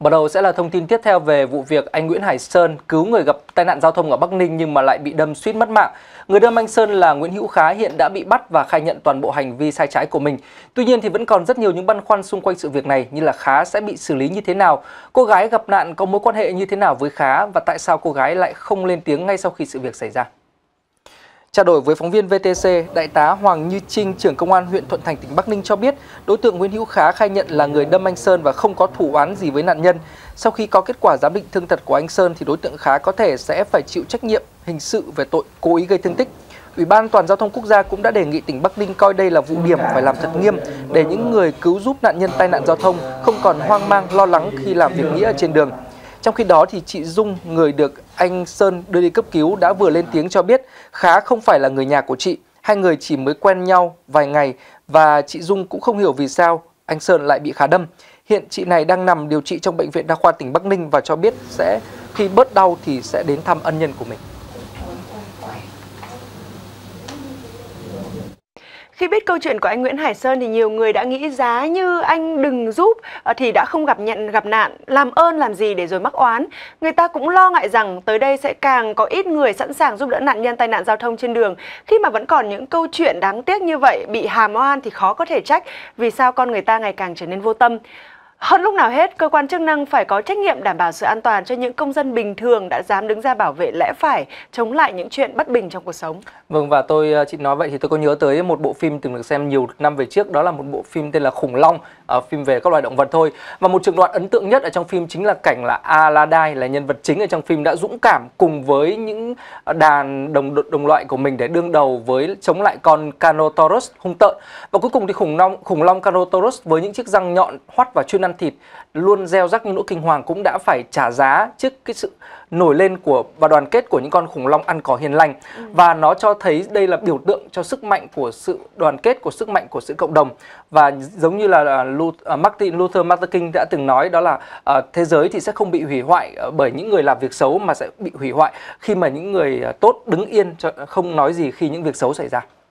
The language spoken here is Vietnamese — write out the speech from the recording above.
Mở đầu sẽ là thông tin tiếp theo về vụ việc anh Nguyễn Hải Sơn cứu người gặp tai nạn giao thông ở Bắc Ninh nhưng mà lại bị đâm suýt mất mạng. Người đâm anh Sơn là Nguyễn Hữu Khá hiện đã bị bắt và khai nhận toàn bộ hành vi sai trái của mình. Tuy nhiên thì vẫn còn rất nhiều những băn khoăn xung quanh sự việc này như là Khá sẽ bị xử lý như thế nào, cô gái gặp nạn có mối quan hệ như thế nào với Khá và tại sao cô gái lại không lên tiếng ngay sau khi sự việc xảy ra. Trao đổi với phóng viên VTC, Đại tá Hoàng Như Trinh, trưởng công an huyện Thuận Thành, tỉnh Bắc Ninh cho biết, đối tượng Nguyễn Hữu Khá khai nhận là người đâm anh Sơn và không có thủ án gì với nạn nhân. Sau khi có kết quả giám định thương tật của anh Sơn thì đối tượng Khá có thể sẽ phải chịu trách nhiệm hình sự về tội cố ý gây thương tích. Ủy ban Toàn giao thông quốc gia cũng đã đề nghị tỉnh Bắc Ninh coi đây là vụ điểm phải làm thật nghiêm để những người cứu giúp nạn nhân tai nạn giao thông không còn hoang mang lo lắng khi làm việc nghĩa trên đường. Trong khi đó thì chị Dung, người được anh Sơn đưa đi cấp cứu đã vừa lên tiếng cho biết Khá không phải là người nhà của chị. Hai người chỉ mới quen nhau vài ngày và chị Dung cũng không hiểu vì sao anh Sơn lại bị Khá đâm. Hiện chị này đang nằm điều trị trong bệnh viện đa khoa tỉnh Bắc Ninh và cho biết sẽ khi bớt đau thì sẽ đến thăm ân nhân của mình. Khi biết câu chuyện của anh Nguyễn Hải Sơn thì nhiều người đã nghĩ giá như anh đừng giúp ờ, thì đã không gặp nhận gặp nạn, làm ơn làm gì để rồi mắc oán. Người ta cũng lo ngại rằng tới đây sẽ càng có ít người sẵn sàng giúp đỡ nạn nhân tai nạn giao thông trên đường. Khi mà vẫn còn những câu chuyện đáng tiếc như vậy bị hàm oan thì khó có thể trách vì sao con người ta ngày càng trở nên vô tâm. Hơn lúc nào hết, cơ quan chức năng phải có trách nhiệm đảm bảo sự an toàn cho những công dân bình thường đã dám đứng ra bảo vệ lẽ phải, chống lại những chuyện bất bình trong cuộc sống. Vâng và tôi ờ, chị nói vậy thì tôi có nhớ tới một bộ phim từng được xem nhiều năm về trước đó là một bộ phim tên là Khủng Long, à, phim về các loài động vật thôi. Và một trường đoạn ấn tượng nhất ở trong phim chính là cảnh là Aladai là nhân vật chính ở trong phim đã dũng cảm cùng với những ờ, đàn đồng đồng loại của mình để đương đầu với chống lại con Canotaurus hung tợn. Và cuối cùng thì khủng long khủng long Canotaurus với những chiếc răng nhọn hoắt và chuyên ăn thịt luôn gieo rắc những nỗi kinh hoàng cũng đã phải trả giá trước cái sự nổi lên của và đoàn kết của những con khủng long ăn cỏ hiền lành ừ. và nó cho thấy đây là biểu tượng cho sức mạnh của sự đoàn kết của sức mạnh của sự cộng đồng và giống như là à, à, Martin Luther Martin King đã từng nói đó là à, thế giới thì sẽ không bị hủy hoại bởi những người làm việc xấu mà sẽ bị hủy hoại khi mà những người tốt đứng yên không nói gì khi những việc xấu xảy ra.